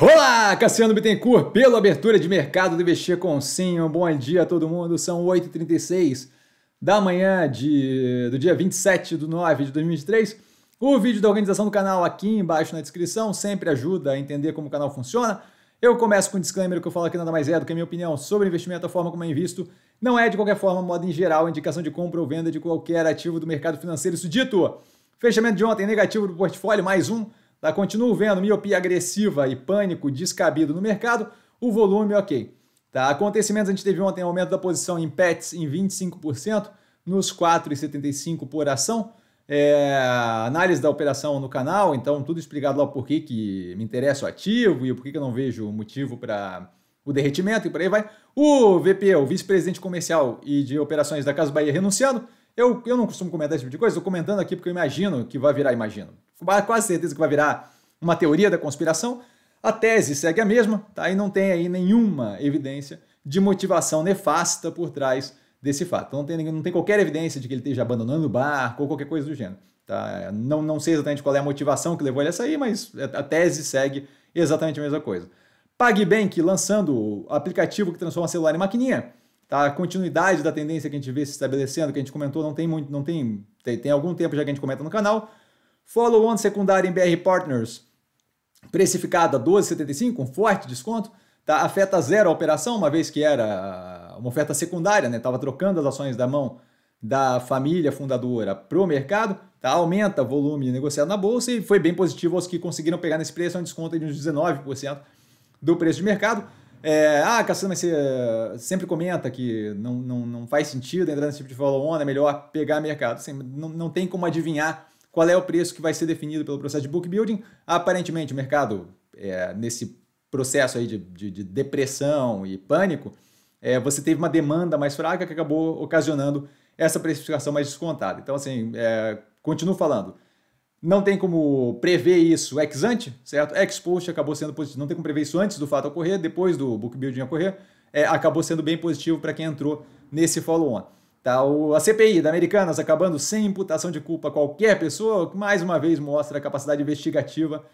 Olá, Cassiano Bittencourt, pela abertura de mercado do Investir com Sim. Um bom dia a todo mundo, são 8h36 da manhã de, do dia 27 de nove de 2023. O vídeo da organização do canal aqui embaixo na descrição sempre ajuda a entender como o canal funciona. Eu começo com um disclaimer que eu falo aqui nada mais é do que a minha opinião sobre investimento, a forma como eu é invisto. Não é, de qualquer forma, modo em geral, indicação de compra ou venda de qualquer ativo do mercado financeiro. Isso dito, fechamento de ontem negativo do portfólio, mais um Tá? Continuo vendo miopia agressiva e pânico descabido no mercado, o volume ok. Tá? Acontecimentos, a gente teve ontem aumento da posição em PETs em 25%, nos 4,75 por ação. É, análise da operação no canal, então tudo explicado lá por que, que me interessa o ativo e por que, que eu não vejo motivo para o derretimento e por aí vai. O VP, o vice-presidente comercial e de operações da Casa Bahia, renunciando. Eu, eu não costumo comentar esse tipo de coisa, estou comentando aqui porque eu imagino que vai virar, imagino. Quase certeza que vai virar uma teoria da conspiração. A tese segue a mesma, tá? E não tem aí nenhuma evidência de motivação nefasta por trás desse fato. Não tem, não tem qualquer evidência de que ele esteja abandonando o barco ou qualquer coisa do gênero. Tá? Não, não sei exatamente qual é a motivação que levou ele a sair, mas a tese segue exatamente a mesma coisa. PagBank lançando o aplicativo que transforma celular em maquininha. Tá? A continuidade da tendência que a gente vê se estabelecendo, que a gente comentou, não tem muito, não tem, tem, tem algum tempo já que a gente comenta no canal. Follow-on secundário em BR Partners, precificado a 12,75, um forte desconto. Tá? Afeta zero a operação, uma vez que era uma oferta secundária, né? Tava trocando as ações da mão da família fundadora para o mercado, tá? aumenta o volume negociado na bolsa e foi bem positivo aos que conseguiram pegar nesse preço, é um desconto de uns 19% do preço de mercado. É, ah, Cassandra, você eh, sempre comenta que não, não, não faz sentido entrar nesse tipo de follow-on, é melhor pegar mercado. Assim, não, não tem como adivinhar qual é o preço que vai ser definido pelo processo de book building. Aparentemente, o mercado, é, nesse processo aí de, de, de depressão e pânico, é, você teve uma demanda mais fraca que acabou ocasionando essa precificação mais descontada. Então, assim, é, continuo falando não tem como prever isso ex ante, certo? Ex post acabou sendo positivo, não tem como prever isso antes do fato ocorrer, depois do book building ocorrer, é, acabou sendo bem positivo para quem entrou nesse follow-on. Tá, o, a CPI da Americanas acabando sem imputação de culpa a qualquer pessoa, que mais uma vez mostra a capacidade investigativa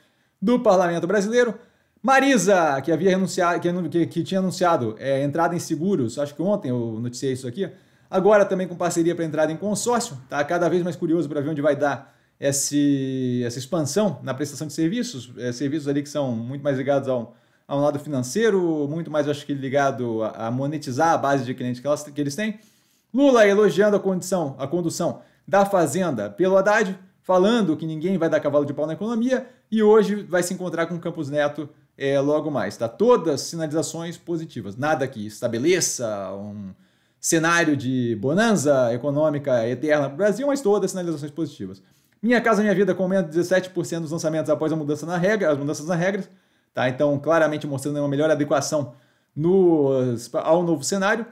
do parlamento brasileiro. Marisa, que havia renunciado, que, que tinha anunciado é, entrada em seguros, acho que ontem eu noticiei isso aqui, agora também com parceria para entrada em consórcio, tá cada vez mais curioso para ver onde vai dar esse, essa expansão na prestação de serviços, é, serviços ali que são muito mais ligados a um, a um lado financeiro, muito mais, acho que, ligado a, a monetizar a base de clientes que, elas, que eles têm. Lula elogiando a condição, a condução da Fazenda pelo Haddad, falando que ninguém vai dar cavalo de pau na economia, e hoje vai se encontrar com o Campos Neto é, logo mais. Tá? Todas sinalizações positivas. Nada que estabeleça um cenário de bonança econômica eterna para o Brasil, mas todas sinalizações positivas. Minha Casa Minha Vida com menos 17% dos lançamentos após a mudança na regra, as mudanças nas regras. Tá? Então, claramente mostrando uma melhor adequação no, ao novo cenário.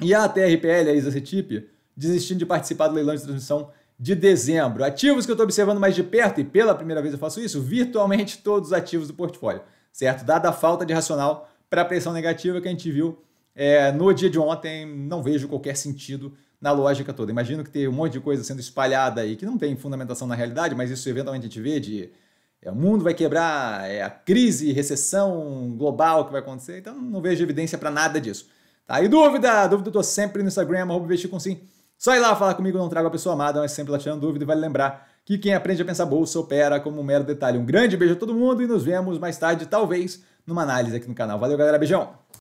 E a TRPL, a Isacetip, desistindo de participar do leilão de transmissão de dezembro. Ativos que eu estou observando mais de perto, e pela primeira vez eu faço isso, virtualmente todos os ativos do portfólio, certo? Dada a falta de racional para a pressão negativa que a gente viu é, no dia de ontem, não vejo qualquer sentido na lógica toda. Imagino que tem um monte de coisa sendo espalhada aí que não tem fundamentação na realidade, mas isso eventualmente a gente vê de é, o mundo vai quebrar, é a crise, recessão global que vai acontecer, então não vejo evidência para nada disso. Tá? aí dúvida? Dúvida eu tô sempre no Instagram, arroba com sim. Só ir lá falar comigo, não trago a pessoa amada, mas sempre lá tirando dúvida e vale lembrar que quem aprende a pensar bolsa opera como um mero detalhe. Um grande beijo a todo mundo e nos vemos mais tarde, talvez, numa análise aqui no canal. Valeu, galera. Beijão!